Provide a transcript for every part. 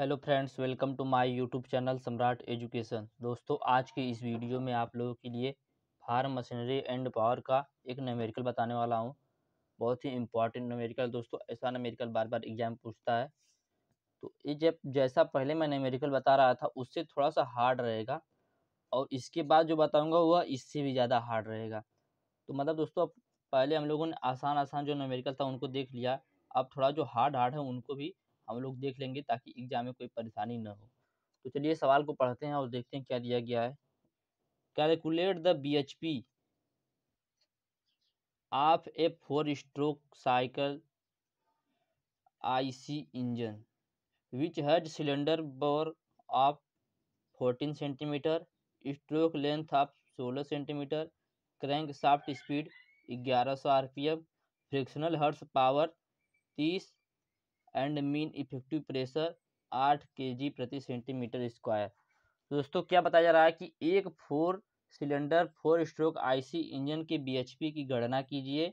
hello friends welcome to my YouTube channel Samrat education दोस्तों आज के इस वीडियो में आप लोगों के लिए फार्म मशीनरी एंड पावर का एक नमेरिकल बताने वाला हूं बहुत ही इंपॉर्टेंट नमेरिकल दोस्तों ऐसा नमेरिकल बार बार एग्जाम पूछता है तो ये जब जैसा पहले मैं नमेरिकल बता रहा था उससे थोड़ा सा हार्ड रहेगा और इसके बाद जो बताऊँगा वह इससे भी ज़्यादा हार्ड रहेगा तो मतलब दोस्तों पहले हम लोगों ने आसान आसान जो नमेरिकल था उनको देख लिया अब थोड़ा जो हार्ड हार्ड है उनको भी हम लोग देख लेंगे ताकि एग्जाम में कोई परेशानी ना हो तो चलिए सवाल को पढ़ते हैं और देखते हैं क्या दिया गया है calculate the B H P of a four stroke cycle IC engine which had cylinder bore of fourteen centimetre stroke length of सोलह सेंटीमीटर क्रैंक साफ्ट स्पीड ग्यारह सौ R P M frictional horse power तीस and mean effective pressure आठ K जी प्रति centimetre square दोस्तों क्या बताया जा रहा है कि एक four cylinder four stroke IC engine के बीएचपी की गणना कीजिए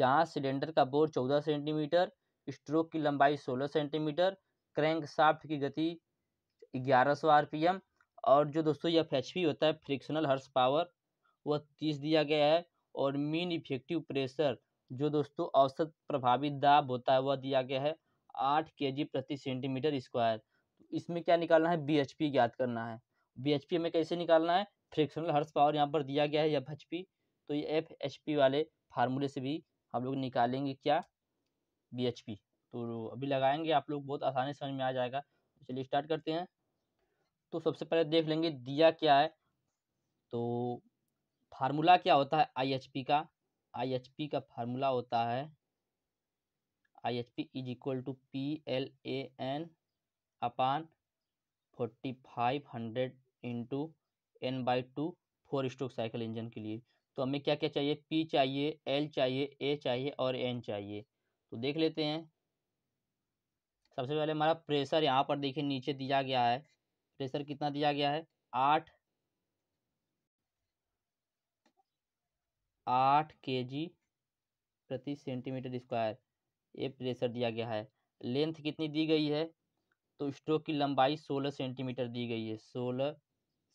जहां सिलेंडर का बोर चौदह सेंटीमीटर स्ट्रोक की लंबाई सोलह सेंटीमीटर क्रैंक साफ्ट की गति ग्यारह सौ एम और जो दोस्तों यह एफ होता है फ्रिक्शनल हर्स पावर वह तीस दिया गया है और मीन इफेक्टिव प्रेशर जो दोस्तों औसत प्रभावी दाब होता है वह दिया गया है आठ के जी प्रति सेंटीमीटर स्क्वायर तो इसमें क्या निकालना है बी एच पी ज्ञात करना है बी एच पी हमें कैसे निकालना है फ्रिक्शनल हर्स पावर यहाँ पर दिया गया है एफ एच पी तो ये एफ एच पी वाले फार्मूले से भी हम लोग निकालेंगे क्या बी एच पी तो अभी लगाएंगे आप लोग बहुत आसानी समझ में आ जाएगा तो चलिए स्टार्ट करते हैं तो सबसे पहले देख लेंगे दिया क्या है तो फार्मूला क्या होता है आई एच पी का आई एच पी का फार्मूला होता है I H P is equal to P L A N upon forty five hundred into N by two four stroke cycle engine के लिए तो हमें क्या क्या चाहिए पी चाहिए एल चाहिए ए चाहिए और एन चाहिए तो देख लेते हैं सबसे पहले हमारा प्रेशर यहाँ पर देखिए नीचे दिया गया है प्रेशर कितना दिया गया है आठ आठ के जी प्रति सेंटीमीटर स्क्वायर ये प्रेशर दिया गया है लेंथ कितनी दी गई है तो स्ट्रोक की लंबाई सोलह सेंटीमीटर दी गई है सोलह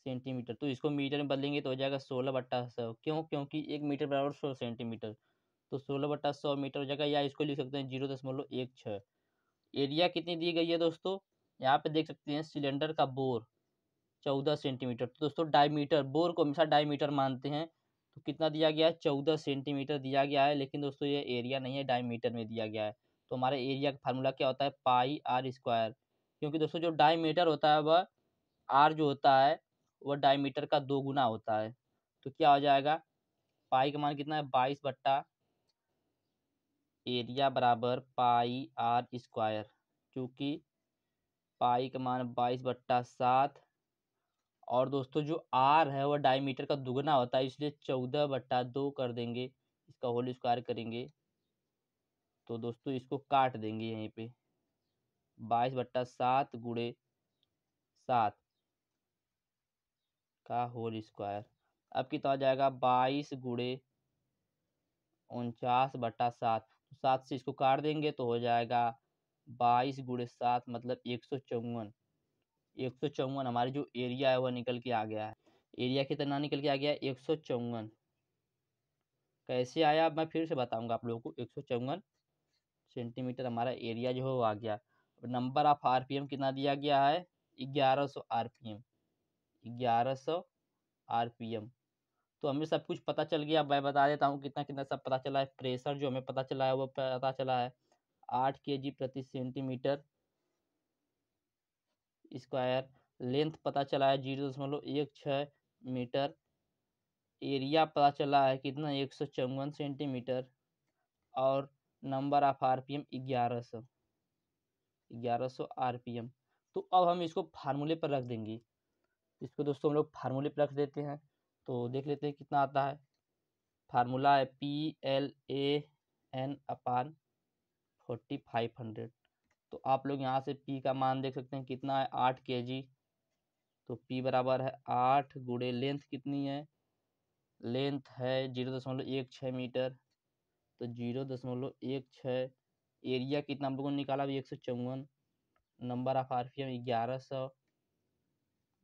सेंटीमीटर तो इसको मीटर में बदलेंगे तो हो जाएगा सोलह बट्टा सौ क्यों क्योंकि एक मीटर बराबर सौ सेंटीमीटर तो सोलह बट्टा सौ मीटर हो जाएगा या इसको लिख सकते हैं जीरो दशमलव एक छः एरिया कितनी दी गई है दोस्तों यहाँ पे देख सकते हैं सिलेंडर का बोर चौदह सेंटीमीटर तो दोस्तों डायमीटर बोर को हमेशा डायमीटर मानते हैं तो कितना दिया गया है चौदह सेंटीमीटर दिया गया है लेकिन दोस्तों ये एरिया नहीं है डायमीटर में दिया गया है तो हमारे एरिया का फार्मूला क्या होता है पाई आर स्क्वायर क्योंकि दोस्तों जो डायमीटर होता है वह आर जो होता है वह डायमीटर का दो गुना होता है तो क्या हो जाएगा पाई का मान कितना है बाईस बट्टा एरिया बराबर पाई आर स्क्वायर क्योंकि पाई का मान बाईस बट्टा सात और दोस्तों जो आर है वह डाई का दुगना होता है इसलिए चौदह बट्टा दो कर देंगे इसका होल स्क्वायर करेंगे तो दोस्तों इसको काट देंगे यहीं पे बाईस बट्टा सात गुड़े सात का होल स्क्वायर अब कितना हो जाएगा बाईस गुड़े उनचास बट्टा सात सात से इसको काट देंगे तो हो जाएगा बाईस गुड़े सात मतलब एक सौ चौवन एक सौ चौवन हमारे जो एरिया है वह निकल के आ गया है एरिया कितना निकल के आ गया है एक सौ चौवन कैसे आया मैं फिर से बताऊंगा आप लोगों को एक सौ चौवन सेंटीमीटर हमारा एरिया जो है वो आ गया नंबर ऑफ आर कितना दिया गया है ग्यारह सौ आर ग्यारह सौ आर तो हमें सब कुछ पता चल गया मैं बता देता हूँ कितना कितना सब पता चला है प्रेशर जो हमें पता चला है वो पता चला है आठ के जी प्रति सेंटीमीटर स्क्वायर लेंथ पता चला है जीरो दशमलव एक छः मीटर एरिया पता चला है कितना एक सौ चौवन सेंटीमीटर और number of R P M ग्यारह सौ ग्यारह सौ आर पी एम तो अब हम इसको फार्मूले पर रख देंगे इसको दोस्तों हम लोग फार्मूले पर रख देते हैं तो देख लेते हैं कितना आता है फार्मूला है P L A N upon forty five hundred तो आप लोग यहाँ से पी का मान देख सकते हैं कितना है आठ के जी तो पी बराबर है आठ गुड़े लेंथ कितनी है लेंथ है जीरो दशमलव एक छः मीटर तो जीरो दशमलव एक छः एरिया कितना हम लोगों ने निकाला अभी एक सौ चौवन number of R P M ग्यारह सौ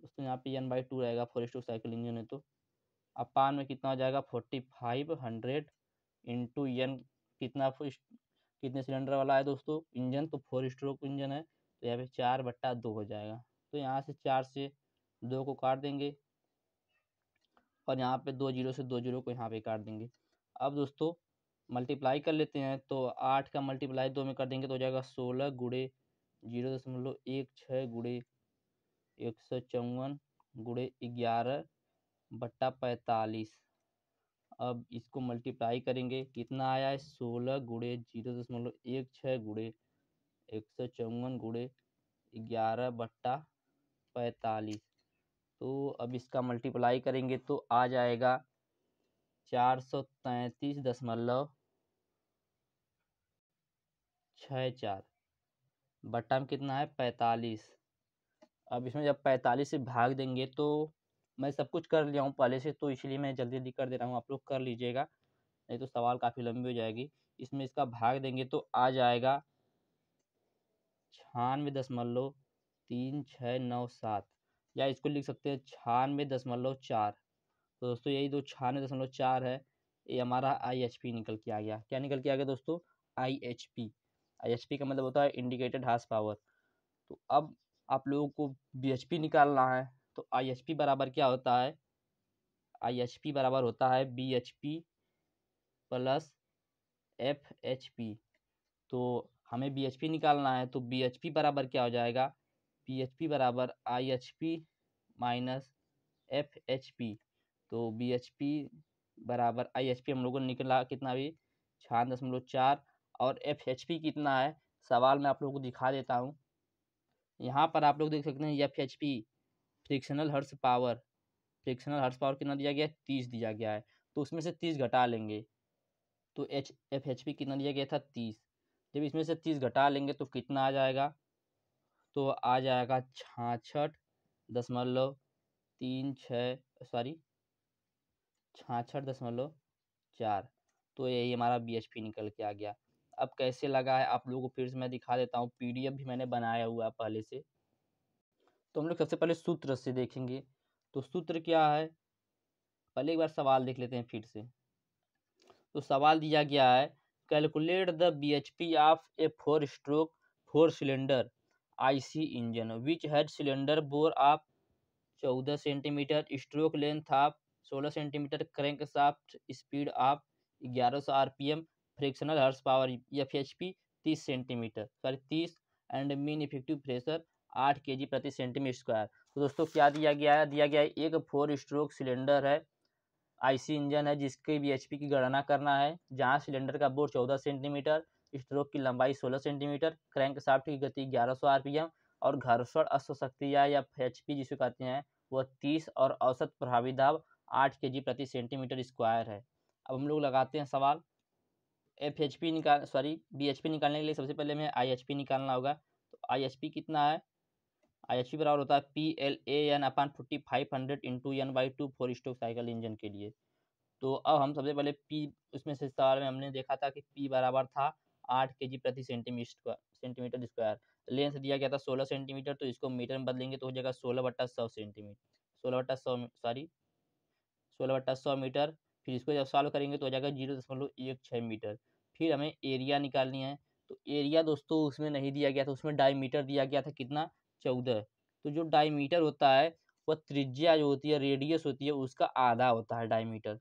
दोस्तों यहाँ पे एन बाई टू रहेगा फोर साइकिल इंजन है तो अपान में कितना हो जाएगा forty five hundred into N कितना कितने सिलेंडर वाला है दोस्तों इंजन तो फोर स्ट्रोक इंजन है तो यहाँ पे चार बट्टा दो हो जाएगा तो यहाँ से चार से दो को काट देंगे और यहाँ पे दो जीरो से दो जीरो को यहाँ पे काट देंगे अब दोस्तों मल्टीप्लाई कर लेते हैं तो आठ का मल्टीप्लाई दो में कर देंगे तो हो जाएगा सोलह गुड़े जीरो दशमलव एक छः गुड़े एक सौ चौवन गुड़े ग्यारह बट्टा पैंतालीस अब इसको मल्टीप्लाई करेंगे कितना आया है सोलह गुड़े जीरो दशमलव एक छः गुड़े एक सौ चौवन गुड़े ग्यारह बट्टा पैंतालीस तो अब इसका मल्टीप्लाई करेंगे तो आ जाएगा चार सौ तैंतीस दशमलव छः चार बट्टा में कितना है पैंतालीस अब इसमें जब पैंतालीस से भाग देंगे तो मैं सब कुछ कर लिया हूँ पहले से तो इसलिए मैं जल्दी जल्दी कर दे रहा हूँ आप लोग कर लीजिएगा नहीं तो सवाल काफ़ी लंबी हो जाएगी इसमें इसका भाग देंगे तो आ जाएगा छानवे दशमलव तीन छः नौ सात या इसको लिख सकते हैं छानवे दशमलव चार तो दोस्तों यही दो छानवे दशमलव चार है ये हमारा आई एच पी निकल के आ गया क्या निकल के आ गया दोस्तों I H P I H P का मतलब होता है इंडिकेटेड हार्स पावर तो अब आप लोगों को बी एच पी निकालना है तो आई एच पी बराबर क्या होता है आई एच पी बराबर होता है B H P plus F H P तो हमें बी एच पी निकालना है तो बी एच पी बराबर क्या हो जाएगा बी एच पी बराबर I H P minus F H P तो बी एच पी बराबर आई एच पी हम लोगों ने निकला कितना भी छान दशमलव चार और एफ एच पी कितना है सवाल मैं आप लोगों को दिखा देता हूँ यहाँ पर आप लोग देख सकते हैं F H P frictional horse power frictional horse power कितना दिया गया है तीस दिया गया है तो उसमें से तीस घटा लेंगे तो एच एफ एच पी कितना दिया गया था तीस जब इसमें से तीस घटा लेंगे तो कितना आ जाएगा तो आ जाएगा छाछठ दशमलव तीन छः सॉरी छाछठ दशमलव चार तो यही हमारा बी एच पी निकल के आ गया अब कैसे लगा है आप लोगों को फिर से मैं दिखा देता हूँ पी डी एफ भी मैंने बनाया हुआ है पहले से तो हम लोग सबसे पहले सूत्र से देखेंगे तो सूत्र क्या है पहले एक बार सवाल देख लेते हैं फिर से तो सवाल दिया गया है calculate the B H P of a four stroke four cylinder IC engine which had cylinder bore of चौदह सेंटीमीटर स्ट्रोक लेंथ ऑफ सोलह centimetre crankshaft speed of ग्यारह सौ R P M frictional horse power F H P तीस centimetre sorry तीस and mean effective pressure आठ K जी प्रति centimetre square तो दोस्तों क्या दिया गया है दिया गया है एक फोर स्ट्रोक सिलेंडर है आईसी इंजन है जिसके बीएचपी की गणना करना है जहाँ सिलेंडर का बोर चौदह सेंटीमीटर स्ट्रोक की लंबाई सोलह सेंटीमीटर क्रैंक साफ्ट की गति ग्यारह सौ आरपीएम और घर्षण अश्व शक्ति या एच जिसे कहते हैं वह तीस और औसत प्रभावी दाब आठ के जी प्रति सेंटीमीटर स्क्वायर है अब हम लोग लगाते हैं सवाल एफ एच पी निकाल सॉरी बी एच पी निकालने के लिए सबसे पहले हमें आई एच पी निकालना होगा तो आई एच पी कितना है आई एच पी बराबर होता है P L A N upon forty five hundred into N by two four stroke cycle engine के लिए तो अब हम सबसे पहले पी उसमें से सवाल में हमने देखा था कि पी बराबर था आठ के जी प्रति सेंटीमीटर सेंटीमीटर स्क्वायर लेंथ दिया गया था सोलह सेंटीमीटर तो इसको मीटर में बदलेंगे तो हो जाएगा सोलह बट्टा सौ सेंटीमीटर सोलह बट्टा सौ सॉरी सोलह बट्टा सौ मीटर फिर इसको जब सॉल्व करेंगे तो हो जाएगा जीरो दशमलव एक छः मीटर फिर हमें एरिया निकालनी है तो एरिया दोस्तों उसमें नहीं दिया गया था उसमें मीटर दिया गया था कितना चौदह तो जो डायमीटर होता है वह त्रिज्या जो होती है रेडियस होती है उसका आधा होता है डायमीटर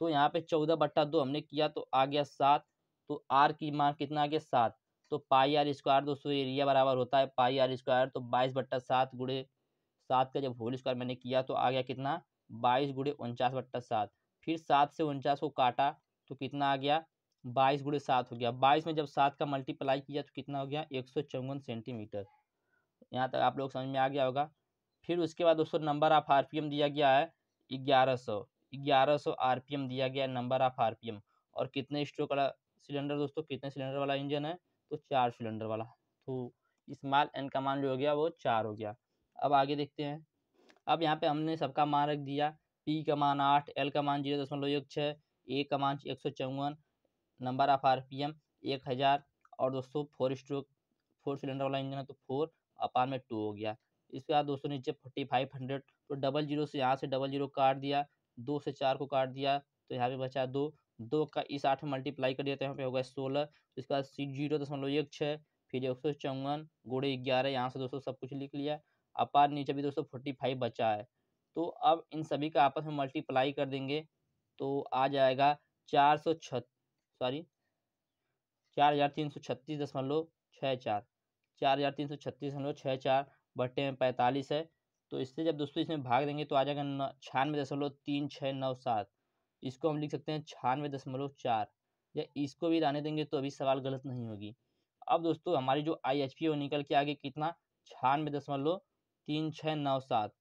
तो यहाँ पे चौदह बट्टा दो हमने किया तो आ गया सात तो आर की मान कितना आ गया सात तो पाई आर स्क्वायर दोस्तों एरिया बराबर होता है पाई आर स्क्वायर तो बाईस बट्टा सात गुड़े सात का जब होल स्क्वायर मैंने किया तो आ गया कितना बाईस गुड़े उनचास बट्टा सात फिर सात से उनचास को काटा तो कितना आ गया बाईस गुड़े सात हो गया बाईस में जब सात का मल्टीप्लाई किया तो कितना हो गया एक सौ चौवन सेंटीमीटर यहाँ तक आप लोग समझ में आ गया होगा फिर उसके बाद दोस्तों नंबर ऑफ आर दिया गया है ग्यारह सौ ग्यारह सौ आर दिया गया है नंबर ऑफ आर और कितने स्ट्रोक वाला सिलेंडर दोस्तों कितने सिलेंडर वाला इंजन है तो चार सिलेंडर वाला तो इस एन का मान जो हो गया वो चार हो गया अब आगे देखते हैं अब यहाँ पे हमने सबका मान रख दिया पी का मान आठ एल का मान जीरो दशमलव एक छः ए का मान एक सौ चौवन number of R P M एक हज़ार और दोस्तों फोर स्ट्रोक फोर सिलेंडर वाला इंजन है तो फोर अपान में टू हो गया इसके बाद दोस्तों नीचे फोर्टी फाइव हंड्रेड तो डबल जीरो से यहाँ से डबल जीरो काट दिया दो से चार को काट दिया तो यहाँ पे बचा दो दो का इस आठ में मल्टीप्लाई कर दिया तो यहाँ पे होगा सोलह इसके बाद जीरो दशमलव एक छः फिर एक सौ चौवन गोड़े ग्यारह यहाँ से दोस्तों सब कुछ लिख लिया अपार नीचे भी दोस्तों फोर्टी फाइव बचा है तो अब इन सभी का आपस में मल्टीप्लाई कर देंगे तो आ जाएगा चार सौ छत सॉरी चार हज़ार तीन सौ छत्तीस दशमलव छः चार चार हज़ार तीन सौ छत्तीस दशमलव छः चार बटे में पैंतालीस है तो इससे जब दोस्तों इसमें भाग देंगे तो आ जाएगा छियानवे दशमलव तीन छः नौ सात इसको हम लिख सकते हैं छियानवे दशमलव चार या इसको भी लाने देंगे तो अभी सवाल गलत नहीं होगी अब दोस्तों हमारी जो आई एच पी वो निकल के आगे कितना छियानवे दशमलव तीन छः नौ सात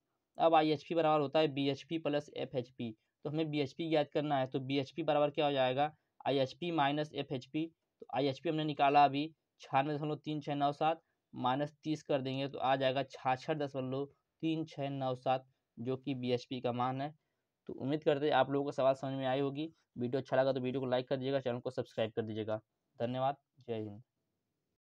अब आई एच पी बराबर होता है B H P plus F H P तो हमें बी एच पी याद करना है तो बी एच पी बराबर क्या हो जाएगा I H P minus F H P तो आई एच पी हमने निकाला अभी छियानवे दशमलव तीन छः नौ सात माइनस तीस कर देंगे तो आ जाएगा छाछठ दशमलव तीन छः नौ सात जो कि बी का मान है तो उम्मीद करते हैं आप लोगों को सवाल समझ में आई होगी वीडियो अच्छा लगा तो वीडियो को लाइक कर दीजिएगा चैनल को सब्सक्राइब कर दीजिएगा धन्यवाद जय हिंद